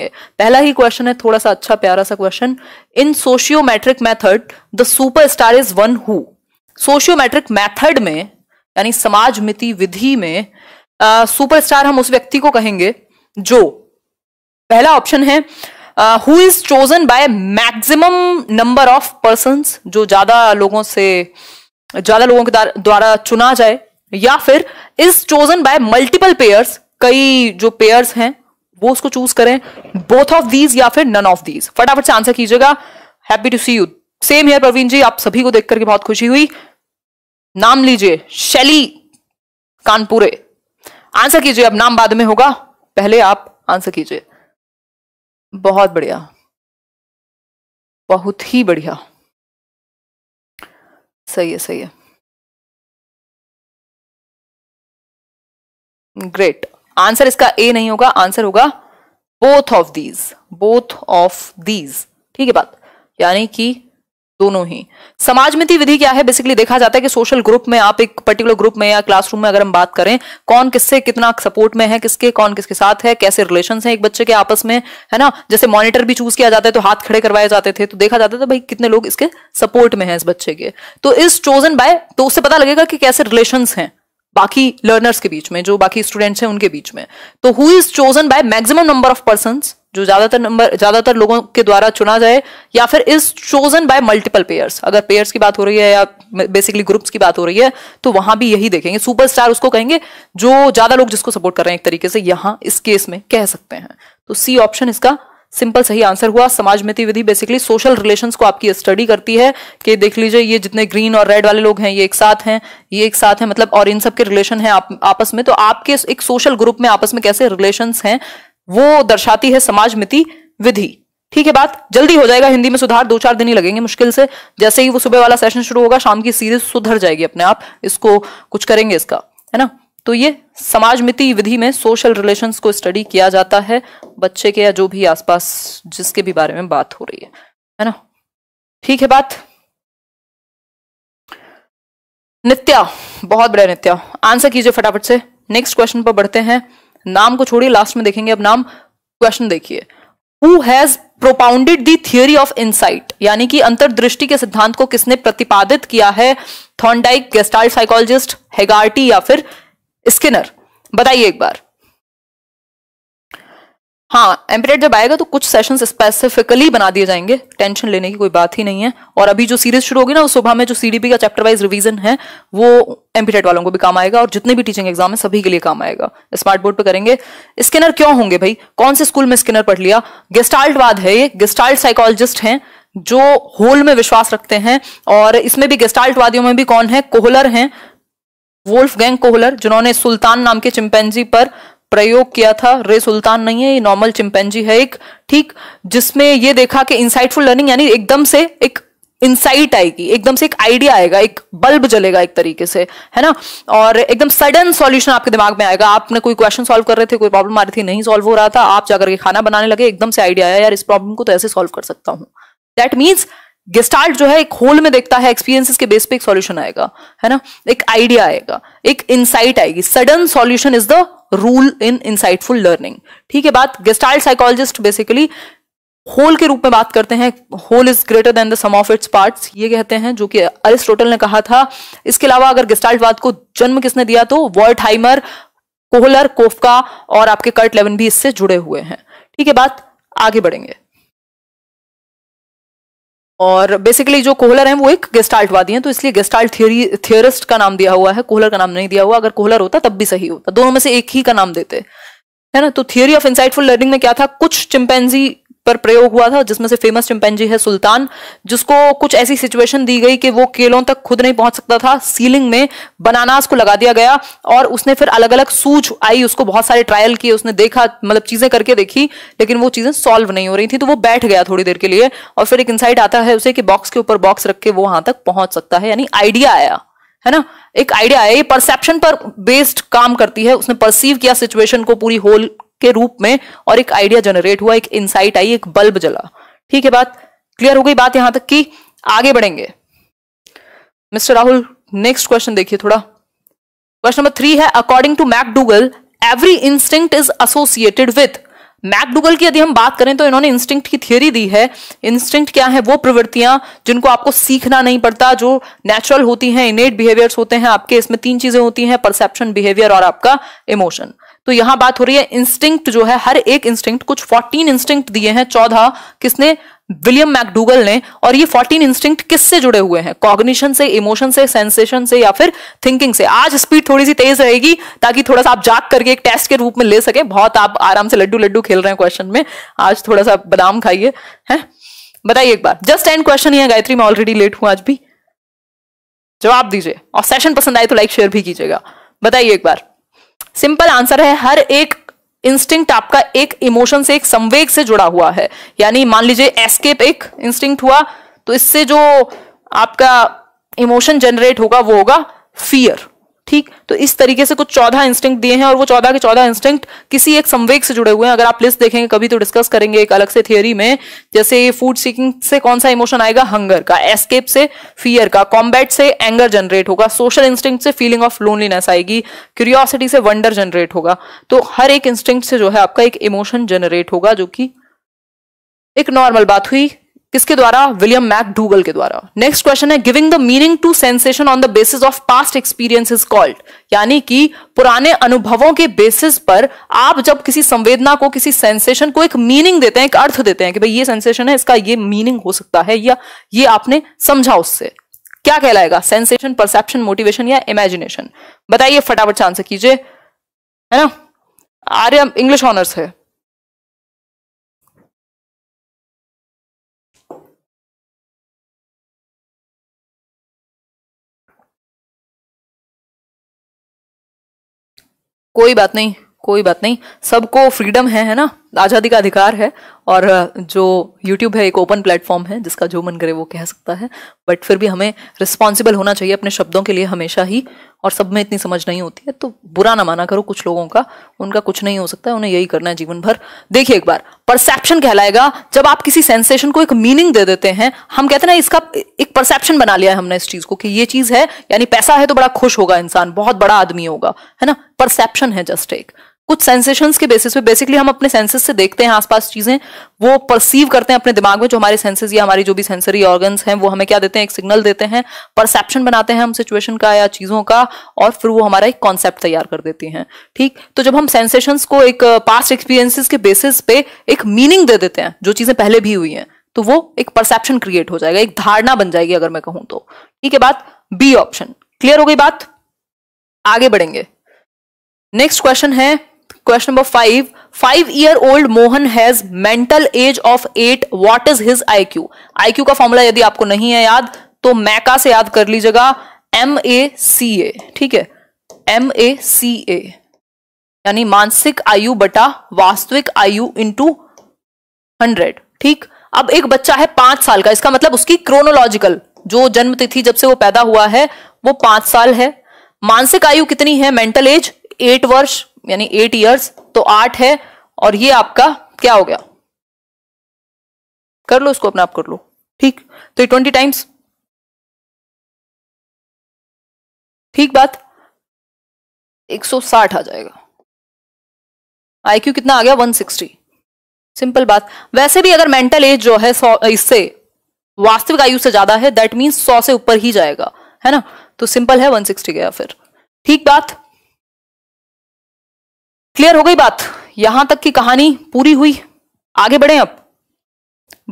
करेंगे पहला ही क्वेश्चन है थोड़ा सा अच्छा प्यारा सा question in sociometric method the superstar is one who sociometric method में यानी समाज मिति विधि में सुपर uh, स्टार हम उस व्यक्ति को कहेंगे जो पहला ऑप्शन है who is chosen by maximum number of person जो ज्यादा लोगों से ज्यादा लोगों के द्वारा चुना जाए या फिर is chosen by multiple pairs कई जो पेयर्स हैं वो उसको चूज करें बोथ ऑफ दीज या फिर नन ऑफ दीज फटाफट से आंसर कीजिएगा happy to see you same here Praveen ji आप सभी को देख करके बहुत खुशी हुई नाम लीजिए शैली कानपुरे आंसर कीजिए अब नाम बाद में होगा पहले आप आंसर कीजिए बहुत बढ़िया बहुत ही बढ़िया सही है सही है ग्रेट आंसर इसका ए नहीं होगा आंसर होगा both of these both of these ठीक है बात यानी कि दोनों ही समाजमिति विधि क्या है बेसिकली देखा जाता है कि सोशल ग्रुप में आप एक पर्टिकुलर ग्रुप में या क्लासरूम में अगर हम बात करें कौन किससे कितना सपोर्ट में है किसके कौन किसके साथ है कैसे रिलेशन है एक बच्चे के आपस में है ना जैसे मॉनिटर भी चूज किया जाता है तो हाथ खड़े करवाए जाते थे तो देखा जाता था भाई कितने लोग इसके सपोर्ट में है इस बच्चे के तो इस चोजन बाय तो उससे पता लगेगा कि कैसे रिलेशन है बाकी लर्नर्स के बीच में जो बाकी स्टूडेंट्स हैं उनके बीच में तो who is chosen by maximum number of person जो ज्यादातर नंबर ज्यादातर लोगों के द्वारा चुना जाए या फिर is chosen by multiple pairs अगर पेयर्स की बात हो रही है या बेसिकली ग्रुप्स की बात हो रही है तो वहां भी यही देखेंगे सुपरस्टार उसको कहेंगे जो ज्यादा लोग जिसको सपोर्ट कर रहे हैं एक तरीके से यहां इस केस में कह सकते हैं तो सी ऑप्शन इसका सिंपल सही आंसर हुआ समाजमिति विधि बेसिकली सोशल रिलेशंस को आपकी स्टडी करती है कि देख लीजिए ये जितने ग्रीन और रेड वाले लोग हैं ये एक साथ हैं ये एक साथ हैं मतलब और इन सब के रिलेशन हैं आप, आपस में तो आपके एक सोशल ग्रुप में आपस में कैसे रिलेशन हैं वो दर्शाती है समाजमिति विधि ठीक है बात जल्दी हो जाएगा हिंदी में सुधार दो चार दिन ही लगेंगे मुश्किल से जैसे ही वो सुबह वाला सेशन शुरू होगा शाम की सीरीज सुधर जाएगी अपने आप इसको कुछ करेंगे इसका है ना तो ये समाजमिति विधि में सोशल रिलेशंस को स्टडी किया जाता है बच्चे के या जो भी आसपास जिसके भी बारे में बात हो रही है है ना ठीक है बात नित्या बहुत बड़ा नित्या आंसर कीजिए फटाफट से नेक्स्ट क्वेश्चन पर बढ़ते हैं नाम को छोड़िए लास्ट में देखेंगे अब नाम क्वेश्चन देखिए who has propounded the theory of insight यानी कि अंतरदृष्टि के सिद्धांत को किसने प्रतिपादित किया है थॉन्डाइक गेस्टाइल साइकोलॉजिस्ट हेगार्टी या फिर स्किनर बताइए एक बार हाँ एम्परेट जब आएगा तो कुछ सेशन स्पेसिफिकली बना दिए जाएंगे टेंशन लेने की कोई बात ही नहीं है और अभी जो सीरीज शुरू होगी ना सुबह में जो सीडीपी का चैप्टर वाइज रिवीजन है वो एम्परेट वालों को भी काम आएगा और जितने भी टीचिंग एग्जाम है सभी के लिए काम आएगा स्मार्ट बोर्ड पर करेंगे स्किनर क्यों होंगे भाई कौन से स्कूल में स्किनर पढ़ लिया गेस्टाल्टवाद है ये गेस्टाल्ट साइकोलॉजिस्ट है जो होल में विश्वास रखते हैं और इसमें भी गेस्टाल्टवादियों में भी कौन है कोहलर हैं वोल्फ गैंग कोहलर जिन्होंने सुल्तान नाम के चिंपेंजी पर प्रयोग किया था रे सुल्तान नहीं है ये नॉर्मल चिंपेंजी है एक ठीक जिसमें ये देखा कि इंसाइटफुल लर्निंग यानी एकदम से एक इंसाइट आएगी एकदम से एक आइडिया आएगा एक बल्ब जलेगा एक तरीके से है ना और एकदम सडन सॉल्यूशन आपके दिमाग में आएगा आपने कोई क्वेश्चन सॉल्व कर रहे थे कोई प्रॉब्लम आ रही थी नहीं सॉल्व हो रहा था आप जाकर के खाना बनाने लगे एकदम से आइडिया आया यार इस प्रॉब्लम को तो ऐसे सॉल्व कर सकता हूं दैट मीन्स गेस्टाल्ट जो है एक होल में देखता है एक्सपीरियंसेस के बेस पे एक सॉल्यूशन आएगा है ना एक आइडिया आएगा एक इंसाइट आएगी sudden solution is the rule in insightful learning ठीक है बात गेस्टाल्ट साइकोलॉजिस्ट बेसिकली होल के रूप में बात करते हैं whole is greater than the sum of its parts ये कहते हैं जो कि अरिस्टोटल ने कहा था इसके अलावा अगर गेस्टाल्टवाद को जन्म किसने दिया तो वर्टहाइमर कोहलर कोफका और आपके कर्ट लेवन भी इससे जुड़े हुए हैं ठीक है बात आगे बढ़ेंगे और बेसिकली जो कोहलर हैं वो एक गेस्टाल्टवादी हैं तो इसलिए गेस्टाल्ट थियरी थियोरिस्ट का नाम दिया हुआ है कोहलर का नाम नहीं दिया हुआ अगर कोहलर होता तब भी सही होता दोनों में से एक ही का नाम देते है ना तो थियोरी ऑफ इंसाइटफुल लर्निंग में क्या था कुछ चिंपेन्जी पर प्रयोग हुआ था जिसमें से फेमस चिंपैंजी है सुल्तान जिसको कुछ ऐसी सिचुएशन दी गई कि वो केलों तक खुद नहीं पहुंच सकता था सीलिंग में बनानास को लगा दिया गया और उसने फिर अलग अलग सूझ आई उसको बहुत सारे ट्रायल किए उसने देखा मतलब चीजें करके देखी लेकिन वो चीजें सॉल्व नहीं हो रही थी तो वो बैठ गया थोड़ी देर के लिए और फिर एक इंसाइट आता है उसे कि बॉक्स के ऊपर बॉक्स रख के वो वहां तक पहुंच सकता है यानी आइडिया आया है ना एक आइडिया है ये परसेप्शन पर बेस्ड काम करती है उसने परसीव किया सिचुएशन को पूरी होल के रूप में और एक आइडिया जनरेट हुआ एक इंसाइट आई एक बल्ब जला ठीक है बात क्लियर हो गई बात यहां तक की आगे बढ़ेंगे मिस्टर राहुल नेक्स्ट क्वेश्चन देखिए थोड़ा क्वेश्चन नंबर थ्री है according to McDougall every instinct is associated with McDougall की यदि हम बात करें तो इन्होंने इंस्टिंक्ट की थियोरी दी है इंस्टिंक्ट क्या है वो प्रवृत्तियां जिनको आपको सीखना नहीं पड़ता जो नेचुरल होती हैं इनेट बिहेवियर्स होते हैं आपके इसमें तीन चीजें होती हैं परसेप्शन बिहेवियर और आपका इमोशन तो यहां बात हो रही है इंस्टिंक्ट जो है हर एक इंस्टिंक्ट कुछ 14 इंस्टिंक्ट दिए हैं चौदह किसने विलियम मैकडूगल ने और ये 14 इंस्टिंक्ट किससे जुड़े हुए हैं कॉग्निशन से इमोशन से सेंसेशन से या फिर थिंकिंग से आज स्पीड थोड़ी सी तेज रहेगी ताकि थोड़ा सा आप जाग करके एक टेस्ट के रूप में ले सके बहुत आप आराम से लड्डू लड्डू खेल रहे हैं क्वेश्चन में आज थोड़ा सा बादाम खाइए है बताइए एक बार जस्ट एंड क्वेश्चन है गायत्री मैं ऑलरेडी लेट हूं आज भी जवाब दीजिए और सेशन पसंद आए तो लाइक शेयर भी कीजिएगा बताइए एक बार सिंपल आंसर है हर एक इंस्टिंक्ट आपका एक इमोशन से एक संवेग से जुड़ा हुआ है यानी मान लीजिए एस्केप एक इंस्टिंक्ट हुआ तो इससे जो आपका इमोशन जनरेट होगा वो होगा फियर ठीक तो इस तरीके से कुछ चौदह इंस्टिंग दिए हैं और वो चौदह के चौदह इंस्टिंग किसी एक संवेग से जुड़े हुए हैं अगर आप लिस्ट देखेंगे कभी तो डिस्कस करेंगे एक अलग से थियोरी में जैसे फूड सीकिंग से कौन सा इमोशन आएगा हंगर का एस्केप से फियर का कॉम्बैट से एंगर जनरेट होगा सोशल इंस्टिंग से फीलिंग ऑफ लोनलीनेस आएगी क्यूरियोसिटी से वंडर जनरेट होगा तो हर एक इंस्टिंग से जो है आपका एक इमोशन जनरेट होगा जो कि एक नॉर्मल बात हुई किसके द्वारा विलियम मैक डूगल के द्वारा नेक्स्ट क्वेश्चन है giving the meaning to sensation on the basis of past experience is called यानी कि पुराने अनुभवों के बेसिस पर आप जब किसी संवेदना को किसी सेंसेशन को एक मीनिंग देते हैं एक अर्थ देते हैं कि भाई ये सेंसेशन है इसका ये मीनिंग हो सकता है या ये आपने समझा उससे क्या कहलाएगा सेंसेशन परसेप्शन मोटिवेशन या इमेजिनेशन बताइए फटाफट से आंसर कीजिए है ना आर्य इंग्लिश ऑनर्स है कोई बात नहीं कोई बात नहीं सबको फ्रीडम है है ना आज़ादी का अधिकार है और जो यूट्यूब है एक ओपन प्लेटफॉर्म है जिसका जो मन करे वो कह सकता है बट फिर भी हमें रिस्पॉन्सिबल होना चाहिए अपने शब्दों के लिए हमेशा ही और सब में इतनी समझ नहीं होती है तो बुरा ना माना करो कुछ लोगों का उनका कुछ नहीं हो सकता है उन्हें यही करना है जीवन भर देखिए एक बार परसेप्शन कहलाएगा जब आप किसी सेंसेशन को एक मीनिंग दे देते हैं हम कहते हैं ना इसका एक परसेप्शन बना लिया है हमने इस चीज को कि ये चीज है यानी पैसा है तो बड़ा खुश होगा इंसान बहुत बड़ा आदमी होगा है ना परसेप्शन है जस्ट एक कुछ सेंसेशंस के बेसिस पे बेसिकली हम अपने सेंसेस से देखते हैं आसपास चीजें वो परसीव करते हैं अपने दिमाग में जो हमारे सेंसेस या हमारी जो भी सेंसरी ऑर्गन्स हैं वो हमें क्या देते हैं एक सिग्नल देते हैं परसेप्शन बनाते हैं हम सिचुएशन का या चीजों का और फिर वो हमारा एक कॉन्सेप्ट तैयार कर देती हैं ठीक तो जब हम सेंसेशंस को एक पास्ट uh, एक्सपीरियंसिस के बेसिस पे एक मीनिंग दे देते हैं जो चीजें पहले भी हुई हैं तो वो एक परसेप्शन क्रिएट हो जाएगा एक धारणा बन जाएगी अगर मैं कहूं तो ठीक है बात बी ऑप्शन क्लियर हो गई बात आगे बढ़ेंगे नेक्स्ट क्वेश्चन है question number five five year old Mohan has mental age of eight what is his IQ IQ का फॉर्मूला यदि आपको नहीं है याद तो मैका से याद कर लीजिएगा एम ए सी ए ठीक है एम ए सी ए यानी मानसिक आयु बटा वास्तविक आयु इंटू हंड्रेड ठीक अब एक बच्चा है पांच साल का इसका मतलब उसकी क्रोनोलॉजिकल जो जन्म तिथि जब से वो पैदा हुआ है वो पांच साल है मानसिक आयु कितनी है मेंटल एज एट वर्ष यानी एट ईयर्स तो आठ है और ये आपका क्या हो गया कर लो इसको अपने आप कर लो ठीक तो ये ट्वेंटी टाइम्स ठीक बात एक सौ साठ आ जाएगा आईक्यू कितना आ गया वन सिक्सटी सिंपल बात वैसे भी अगर मेंटल एज जो है इससे वास्तविक आयु से ज्यादा है दैट मीन्स सौ से ऊपर ही जाएगा है ना तो सिंपल है 160 गया फिर ठीक बात क्लियर हो गई बात यहां तक की कहानी पूरी हुई आगे बढ़े अब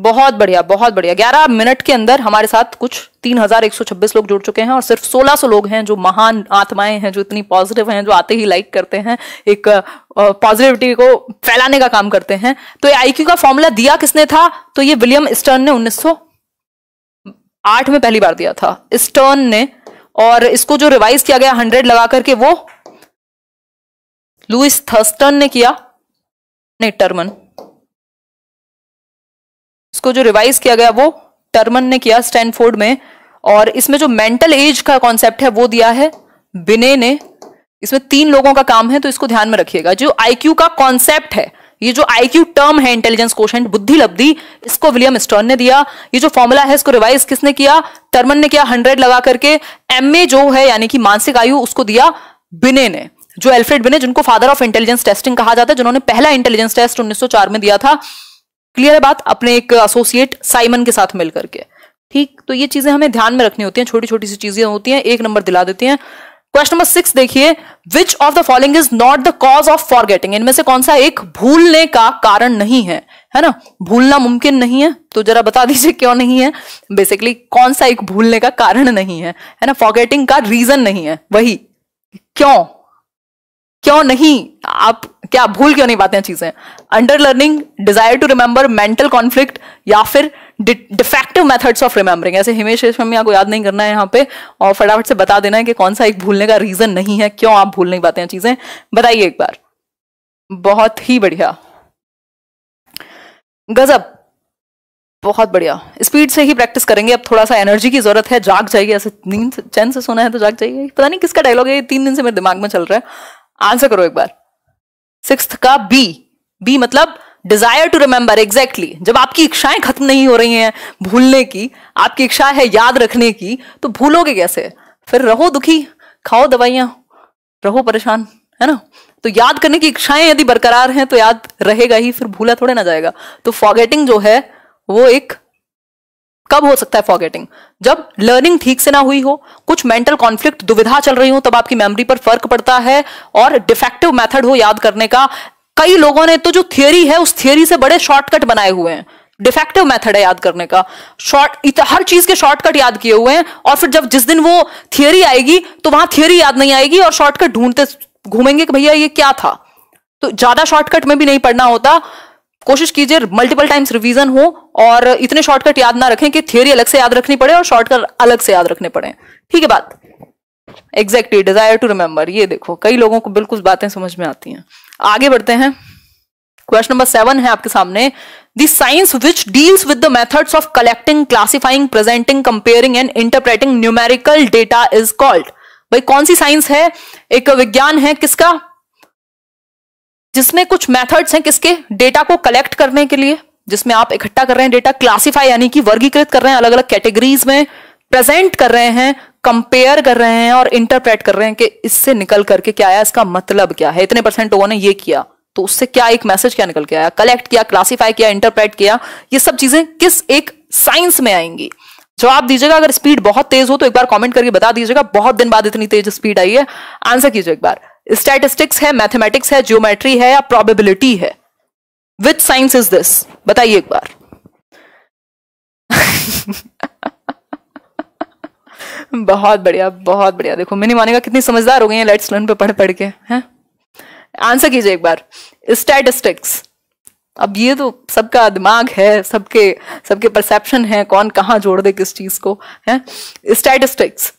बहुत बढ़िया बहुत बढ़िया ग्यारह मिनट के अंदर हमारे साथ कुछ 3126 लोग जुड़ चुके हैं और सिर्फ 1600 लोग हैं जो महान आत्माएं हैं जो इतनी पॉजिटिव हैं जो आते ही लाइक करते हैं एक पॉजिटिविटी को फैलाने का काम करते हैं तो ये आईक्यू का फॉर्मूला दिया किसने था तो ये विलियम स्टर्न ने उन्नीस में पहली बार दिया था स्टर्न ने और इसको जो रिवाइज किया गया हंड्रेड लगा करके वो लुइस थर्स्टन ने किया नहीं टर्मन इसको जो रिवाइज किया गया वो टर्मन ने किया स्टैनफोर्ड में और इसमें जो मेंटल एज का कॉन्सेप्ट है वो दिया है बिने ने इसमें तीन लोगों का काम है तो इसको ध्यान में रखिएगा जो आईक्यू का कॉन्सेप्ट है ये जो आईक्यू टर्म है इंटेलिजेंस क्वेश्चन बुद्धि लब्धि इसको विलियम स्टर्न ने दिया ये जो फॉर्मूला है इसको रिवाइज किसने किया टर्मन ने किया हंड्रेड लगा करके एम जो है यानी कि मानसिक आयु उसको दिया बिने ने जो एल्फ्रेड बिने जिनको फादर ऑफ इंटेलिजेंस टेस्टिंग कहा जाता है जिन्होंने पहला इंटेलिजेंस टेस्ट 1904 में दिया था क्लियर है बात अपने एक एसोसिएट साइमन के साथ मिलकर के ठीक तो ये चीजें हमें ध्यान में रखनी होती हैं छोटी छोटी सी चीजें होती हैं एक नंबर दिला देती हैं क्वेश्चन नंबर सिक्स देखिए which of the following is not the cause of forgetting इनमें से कौन सा एक भूलने का कारण नहीं है है ना भूलना मुमकिन नहीं है तो जरा बता दीजिए क्यों नहीं है बेसिकली कौन सा एक भूलने का कारण नहीं है है ना फॉरगेटिंग का रीजन नहीं है वही क्यों क्यों नहीं आप क्या भूल क्यों नहीं पाते हैं चीजें under learning desire to remember mental conflict या फिर डिफेक्टिव मेथड्स ऑफ रिमेंबरिंग ऐसे हिमेश आपको याद नहीं करना है यहाँ पे और फटाफट से बता देना है कि कौन सा एक भूलने का रीजन नहीं है क्यों आप भूल नहीं पाते हैं चीजें बताइए एक बार बहुत ही बढ़िया गजब बहुत बढ़िया स्पीड से ही प्रैक्टिस करेंगे अब थोड़ा सा एनर्जी की जरूरत है जाग जाइए ऐसे नींद चैन से सोना है तो जाग जाइए पता नहीं किसका डायलॉग है ये तीन दिन से मेरे दिमाग में चल रहा है आंसर करो एक बार सिक्स का बी बी मतलब डिजायर टू रिमेंबर एग्जैक्टली जब आपकी इच्छाएं खत्म नहीं हो रही हैं भूलने की आपकी इच्छा है याद रखने की तो भूलोगे कैसे फिर रहो दुखी खाओ दवाइयां रहो परेशान है ना तो याद करने की इच्छाएं यदि बरकरार हैं तो याद रहेगा ही फिर भूला थोड़े ना जाएगा तो फॉगेटिंग जो है वो एक कब हो सकता है फॉरगेटिंग जब लर्निंग ठीक से ना हुई हो कुछ मेंटल कॉन्फ्लिक्ट दुविधा चल रही हो तब आपकी मेमोरी पर फर्क पड़ता है और डिफेक्टिव मेथड हो याद करने का कई लोगों ने तो जो थियोरी है उस थियोरी से बड़े शॉर्टकट बनाए हुए हैं डिफेक्टिव मेथड है याद करने का शॉर्ट हर चीज के शॉर्टकट याद किए हुए हैं और फिर जब जिस दिन वो थियोरी आएगी तो वहां थियोरी याद नहीं आएगी और शॉर्टकट ढूंढते घूमेंगे कि भैया ये क्या था तो ज्यादा शॉर्टकट में भी नहीं पढ़ना होता कोशिश कीजिए मल्टीपल टाइम्स रिवीजन हो और इतने शॉर्टकट याद ना रखें कि थियोरी अलग से याद रखनी पड़े और शॉर्टकट अलग से याद रखने पड़े ठीक है बात एग्जैक्टली डिजायर टू रिमेंबर ये देखो कई लोगों को बिल्कुल बातें समझ में आती हैं आगे बढ़ते हैं क्वेश्चन नंबर सेवन है आपके सामने the science which deals with the methods of collecting classifying presenting comparing and interpreting numerical data is called भाई कौन सी साइंस है एक विज्ञान है किसका जिसमें कुछ मेथड्स हैं किसके डेटा को कलेक्ट करने के लिए जिसमें आप इकट्ठा कर रहे हैं डेटा क्लासिफाई यानी कि वर्गीकृत कर रहे हैं अलग अलग कैटेगरीज में प्रेजेंट कर रहे हैं कंपेयर कर रहे हैं और इंटरप्रेट कर रहे हैं कि इससे निकल करके क्या आया इसका मतलब क्या है इतने परसेंट लोगों ने ये किया तो उससे क्या एक मैसेज क्या निकल के आया कलेक्ट किया क्लासीफाई किया इंटरप्रेट किया ये सब चीजें किस एक साइंस में आएंगी जवाब दीजिएगा अगर स्पीड बहुत तेज हो तो एक बार कमेंट करके बता दीजिएगा बहुत दिन बाद इतनी तेज स्पीड आई है आंसर कीजिए एक बार स्टैटिस्टिक्स है मैथमेटिक्स है ज्योमेट्री है या प्रोबेबिलिटी है विथ साइंस इज दिस बताइए एक बार बहुत बढ़िया बहुत बढ़िया देखो मैंने मानेगा कितनी समझदार हो गई है लेट्स लर्न पे पढ़ पढ़ के हैं आंसर कीजिए एक बार स्टैटिस्टिक्स अब ये तो सबका दिमाग है सबके सबके परसेप्शन है कौन कहां जोड़ दे किस चीज को है स्टैटिस्टिक्स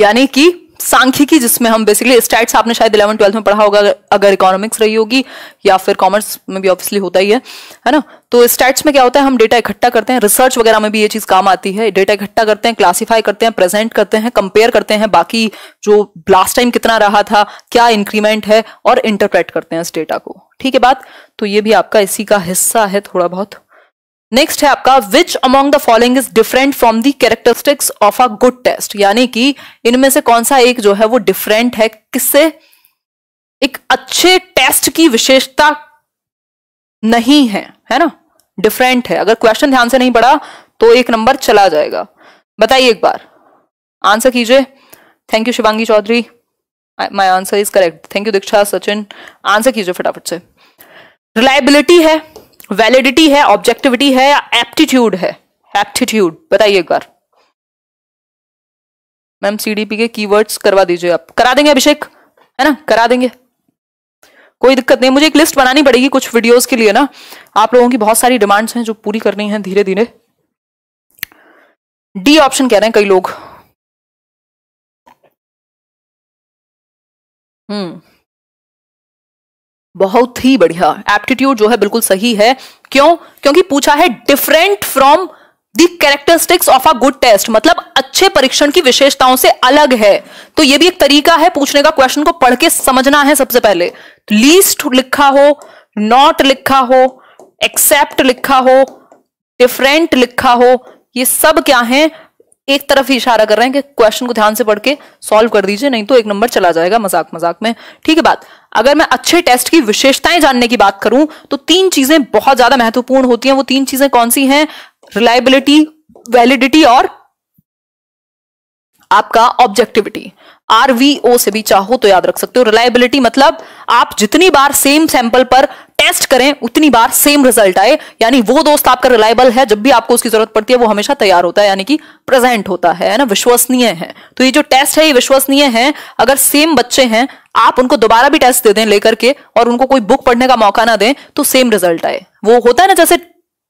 यानी कि सांख्यिकी जिसमें हम बेसिकली स्टैट्स आपने शायद इलेवन ट्वेल्थ में पढ़ा होगा अगर इकोनॉमिक्स रही होगी या फिर कॉमर्स में भी ऑब्वियसली होता ही है है ना तो स्टैट्स में क्या होता है हम डेटा इकट्ठा करते हैं रिसर्च वगैरह में भी ये चीज काम आती है डेटा इकट्ठा करते हैं क्लासीफाई करते हैं प्रेजेंट करते हैं कंपेयर करते हैं बाकी जो लास्ट टाइम कितना रहा था क्या इंक्रीमेंट है और इंटरप्रेट करते हैं इस डेटा को ठीक है बात तो ये भी आपका इसी का हिस्सा है थोड़ा बहुत नेक्स्ट है आपका which among the following is different from the characteristics of a good test यानी कि इनमें से कौन सा एक जो है वो डिफरेंट है किससे एक अच्छे टेस्ट की विशेषता नहीं है है ना डिफरेंट है अगर क्वेश्चन ध्यान से नहीं पड़ा तो एक नंबर चला जाएगा बताइए एक बार आंसर कीजिए thank you Shivangi Chaudhary my answer is correct thank you Diksha Sachin answer कीजिए फटाफट से रिलायबिलिटी है वैलिडिटी है ऑब्जेक्टिविटी है या एप्टीट्यूड है एप्टीट्यूड बताइए एक बार मैम सीडीपी के कीवर्ड्स करवा दीजिए आप करा देंगे अभिषेक है ना करा देंगे कोई दिक्कत नहीं मुझे एक लिस्ट बनानी पड़ेगी कुछ वीडियोस के लिए ना आप लोगों की बहुत सारी डिमांड्स हैं जो पूरी करनी है धीरे धीरे डी ऑप्शन कह रहे हैं कई लोग हम्म बहुत ही बढ़िया एप्टीट्यूड जो है बिल्कुल सही है क्यों क्योंकि पूछा है different from the characteristics of a good test मतलब अच्छे परीक्षण की विशेषताओं से अलग है तो ये भी एक तरीका है पूछने का क्वेश्चन को पढ़ के समझना है सबसे पहले लीस्ट लिखा हो नॉट लिखा हो एक्सेप्ट लिखा हो डिफरेंट लिखा हो ये सब क्या है एक तरफ ही इशारा कर रहे हैं कि क्वेश्चन को ध्यान से पढ़ के सॉल्व कर दीजिए नहीं तो एक नंबर चला जाएगा मजाक मजाक में ठीक है बात अगर मैं अच्छे टेस्ट की विशेषताएं जानने की बात करूं तो तीन चीजें बहुत ज्यादा महत्वपूर्ण होती हैं वो तीन चीजें कौन सी हैं रिलायबिलिटी वैलिडिटी और आपका ऑब्जेक्टिविटी आरवीओ से भी चाहो तो याद रख सकते हो रिलायबिलिटी मतलब आप जितनी बार सेम सैंपल पर टेस्ट करें उतनी बार सेम रिजल्ट आए यानी वो दोस्त आपका रिलायबल है जब भी आपको उसकी जरूरत पड़ती है वो हमेशा तैयार होता है यानी कि प्रेजेंट होता है ना विश्वसनीय है तो ये जो टेस्ट है ये विश्वसनीय है अगर सेम बच्चे हैं आप उनको दोबारा भी टेस्ट दे दें लेकर के और उनको कोई बुक पढ़ने का मौका ना दें तो सेम रिजल्ट आए वो होता है ना जैसे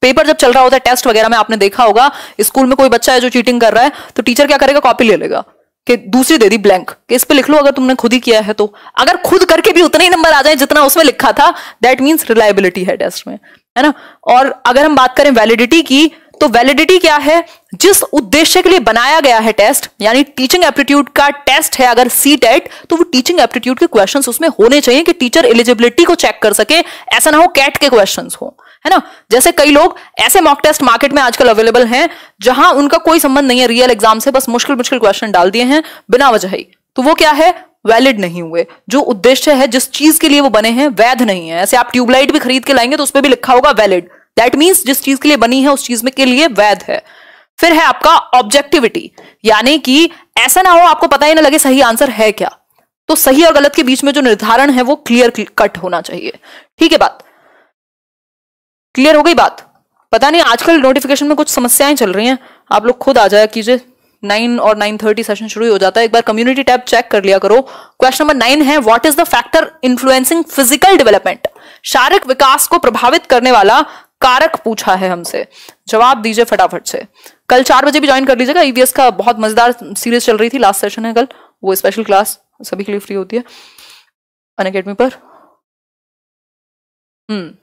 पेपर जब चल रहा होता है टेस्ट वगैरह में आपने देखा होगा स्कूल में कोई बच्चा है जो चीटिंग कर रहा है तो टीचर क्या करेगा कॉपी ले लेगा कि दूसरी दे दी ब्लैंक कि इस पे लिख लो अगर तुमने खुद ही किया है तो अगर खुद करके भी उतने ही नंबर आ जाए जितना उसमें लिखा था दैट मीन्स रिलायबिलिटी है टेस्ट में है ना और अगर हम बात करें वैलिडिटी की तो वैलिडिटी क्या है जिस उद्देश्य के लिए बनाया गया है टेस्ट यानी टीचिंग एप्टीट्यूड का टेस्ट है अगर सी टेट तो वो टीचिंग एप्टीट्यूड के क्वेश्चंस उसमें होने चाहिए कि टीचर एलिजिबिलिटी को चेक कर सके ऐसा ना हो कैट के क्वेश्चंस हो है ना जैसे कई लोग ऐसे मॉक टेस्ट मार्केट में आजकल अवेलेबल हैं जहां उनका कोई संबंध नहीं है रियल एग्जाम से बस मुश्किल मुश्किल क्वेश्चन डाल दिए हैं बिना वजह ही तो वो क्या है वैलिड नहीं हुए जो उद्देश्य है जिस चीज के लिए वो बने हैं वैध नहीं है ऐसे आप ट्यूबलाइट भी खरीद के लाएंगे तो उसमें भी लिखा होगा वैलिड दैट मीन्स जिस चीज के लिए बनी है उस चीज में के लिए वैध है फिर है आपका ऑब्जेक्टिविटी यानी कि ऐसा ना हो आपको पता ही ना लगे सही आंसर है क्या तो सही और गलत के बीच में जो निर्धारण है वो क्लियर कट होना चाहिए ठीक है बात क्लियर हो गई बात पता नहीं आजकल नोटिफिकेशन में कुछ समस्याएं चल रही हैं आप लोग खुद आ जाया कीजिए नाइन और नाइन थर्टी सेशन शुरू हो जाता है एक बार कम्युनिटी टैब चेक कर लिया करो क्वेश्चन नंबर नाइन है what is the factor influencing physical development शारीरिक विकास को प्रभावित करने वाला कारक पूछा है हमसे जवाब दीजिए फटाफट से कल चार बजे भी ज्वाइन कर लीजिएगा ईवीएस e का बहुत मजेदार सीरीज चल रही थी लास्ट सेशन है कल वो स्पेशल क्लास सभी के लिए फ्री होती है अन अकेडमी पर हम्म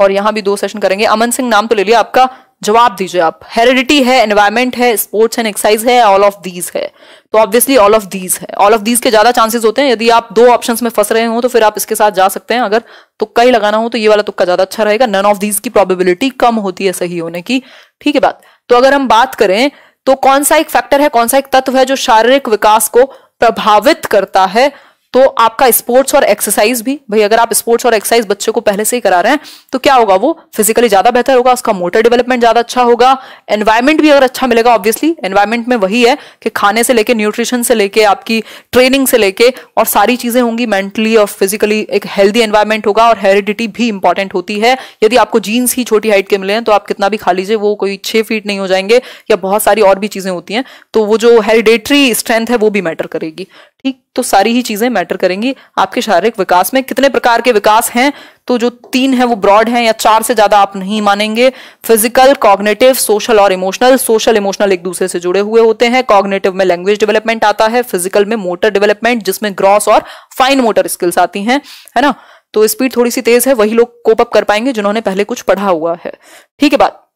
और यहां भी दो सेशन करेंगे अमन सिंह नाम तो ले लिया आपका जवाब दीजिए आप हेरिडिटी है एनवायरमेंट है स्पोर्ट्स एंड एक्सरसाइज है ऑल ऑफ दीज है तो ऑब्वियसली ऑल ऑफ दीज है ऑल ऑफ दीज के ज्यादा चांसेस होते हैं यदि आप दो ऑप्शन में फंस रहे हो तो फिर आप इसके साथ जा सकते हैं अगर तुक्का ही लगाना हो तो ये वाला तुक्का ज्यादा अच्छा रहेगा नन ऑफ दीज की प्रोबेबिलिटी कम होती है सही होने की ठीक है बात तो अगर हम बात करें तो कौन सा एक फैक्टर है कौन सा एक तत्व है जो शारीरिक विकास को प्रभावित करता है तो आपका स्पोर्ट्स और एक्सरसाइज भी भाई अगर आप स्पोर्ट्स और एक्सरसाइज बच्चों को पहले से ही करा रहे हैं तो क्या होगा वो फिजिकली ज्यादा बेहतर होगा उसका मोटर डेवलपमेंट ज्यादा अच्छा होगा एनवायरमेंट भी अगर अच्छा मिलेगा ऑब्वियसली एनवायरमेंट में वही है कि खाने से लेके न्यूट्रिशन से लेके आपकी ट्रेनिंग से लेके और सारी चीजें होंगी मेंटली और फिजिकली एक हेल्दी एनवायरमेंट होगा और हेरिडिटी भी इंपॉर्टेंट होती है यदि आपको जीन्स ही छोटी हाइट के मिले हैं तो आप कितना भी खा लीजिए वो कोई छह फीट नहीं हो जाएंगे या बहुत सारी और भी चीजें होती हैं तो वो जो हेरिडेटरी स्ट्रेंथ है वो भी मैटर करेगी ठीक तो सारी ही चीजें मैटर करेंगी आपके शारीरिक विकास में कितने प्रकार के विकास हैं तो जो तीन है वो ब्रॉड हैं या चार से ज्यादा आप नहीं मानेंगे फिजिकल कॉग्नेटिव सोशल और इमोशनल सोशल इमोशनल एक दूसरे से जुड़े हुए होते हैं कॉग्नेटिव में लैंग्वेज डेवलपमेंट आता है फिजिकल में मोटर डेवलपमेंट जिसमें ग्रॉस और फाइन मोटर स्किल्स आती हैं है ना तो स्पीड थोड़ी सी तेज है वही लोग कोप अप कर पाएंगे जिन्होंने पहले कुछ पढ़ा हुआ है ठीक है बात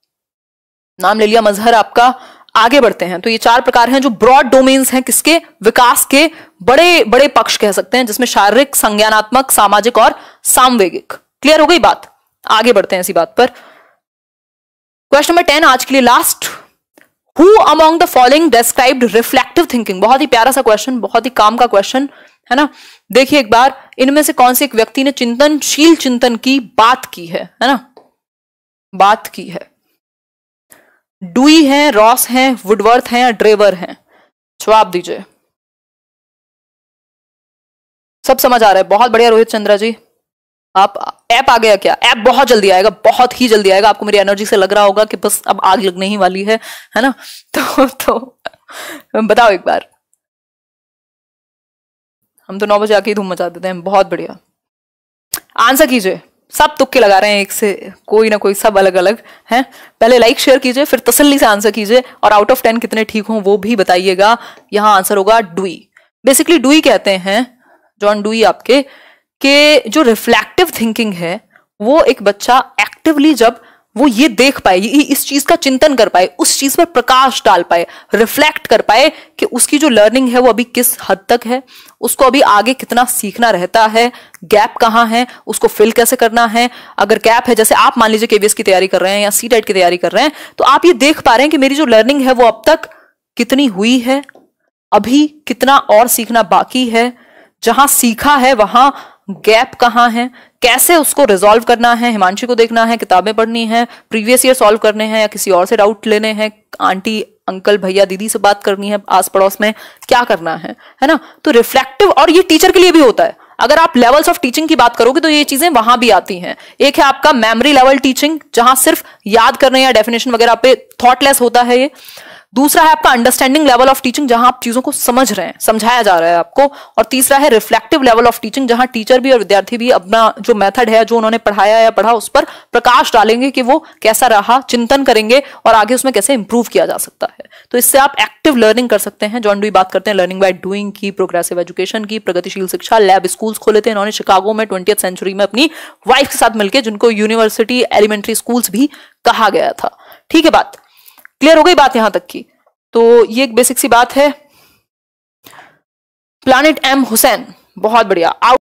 नाम ले लिया मजहर आपका आगे बढ़ते हैं तो ये चार प्रकार हैं जो ब्रॉड डोमेन्स हैं किसके विकास के बड़े बड़े पक्ष कह सकते हैं जिसमें शारीरिक संज्ञानात्मक सामाजिक और सामवेगिक क्लियर हो गई बात आगे बढ़ते हैं इसी बात पर क्वेश्चन नंबर टेन आज के लिए last who among the following described reflective thinking बहुत ही प्यारा सा क्वेश्चन बहुत ही काम का क्वेश्चन है ना देखिए एक बार इनमें से कौन से एक व्यक्ति ने चिंतनशील चिंतन की बात की है है ना बात की है डुई है रॉस है वुडवर्थ है या ड्रेवर हैं जवाब दीजिए सब समझ आ रहा है बहुत बढ़िया रोहित चंद्रा जी आप ऐप आ गया क्या ऐप बहुत जल्दी आएगा बहुत ही जल्दी आएगा आपको मेरी एनर्जी से लग रहा होगा कि बस अब आग लगने ही वाली है है ना तो तो बताओ एक बार हम तो नौ बजे आके ही धूम मचा देते हैं बहुत बढ़िया आंसर कीजिए सब तुक्के लगा रहे हैं एक से कोई ना कोई सब अलग अलग हैं पहले लाइक शेयर कीजिए फिर तसल्ली से आंसर कीजिए और आउट ऑफ टेन कितने ठीक हों वो भी बताइएगा यहाँ आंसर होगा डुई बेसिकली डुई कहते हैं जॉन डुई आपके के जो रिफ्लेक्टिव थिंकिंग है वो एक बच्चा एक्टिवली जब वो ये देख पाए ये इस चीज का चिंतन कर पाए उस चीज पर प्रकाश डाल पाए रिफ्लेक्ट कर पाए कि उसकी जो लर्निंग है वो अभी किस हद तक है उसको अभी आगे कितना सीखना रहता है गैप कहाँ है उसको फिल कैसे करना है अगर गैप है जैसे आप मान लीजिए केवीएस की तैयारी कर रहे हैं या सी की तैयारी कर रहे हैं तो आप ये देख पा रहे हैं कि मेरी जो लर्निंग है वो अब तक कितनी हुई है अभी कितना और सीखना बाकी है जहां सीखा है वहां गैप कहाँ है कैसे उसको रिजोल्व करना है हिमांशी को देखना है किताबें पढ़नी है प्रीवियस ईयर सॉल्व करने हैं या किसी और से डाउट लेने हैं आंटी अंकल भैया दीदी से बात करनी है आस पड़ोस में क्या करना है है ना तो रिफ्लेक्टिव और ये टीचर के लिए भी होता है अगर आप लेवल्स ऑफ टीचिंग की बात करोगे तो ये चीजें वहां भी आती हैं एक है आपका मेमोरी लेवल टीचिंग जहां सिर्फ याद करने या डेफिनेशन वगैरह पे थॉटलेस होता है ये दूसरा है आपका अंडरस्टैंडिंग लेवल ऑफ टीचिंग जहां आप चीजों को समझ रहे हैं समझाया जा रहा है आपको और तीसरा है रिफ्लेक्टिव लेवल ऑफ टीचिंग जहां टीचर भी और विद्यार्थी भी अपना जो मेथड है जो उन्होंने पढ़ाया या पढ़ा उस पर प्रकाश डालेंगे कि वो कैसा रहा चिंतन करेंगे और आगे उसमें कैसे इंप्रूव किया जा सकता है तो इससे आप एक्टिव लर्निंग कर सकते हैं जॉन डुई बात करते हैं लर्निंग बाय डूइंग की प्रोग्रेसिव एजुकेशन की प्रगतिशील शिक्षा लैब स्कूल्स खोले थे इन्होंने शिकागो में ट्वेंटी सेंचुरी में अपनी वाइफ के साथ मिलकर जिनको यूनिवर्सिटी एलिमेंट्री स्कूल्स भी कहा गया था ठीक है बात क्लियर हो गई बात यहां तक की तो ये एक बेसिक सी बात है प्लानिट एम हुसैन बहुत बढ़िया आउट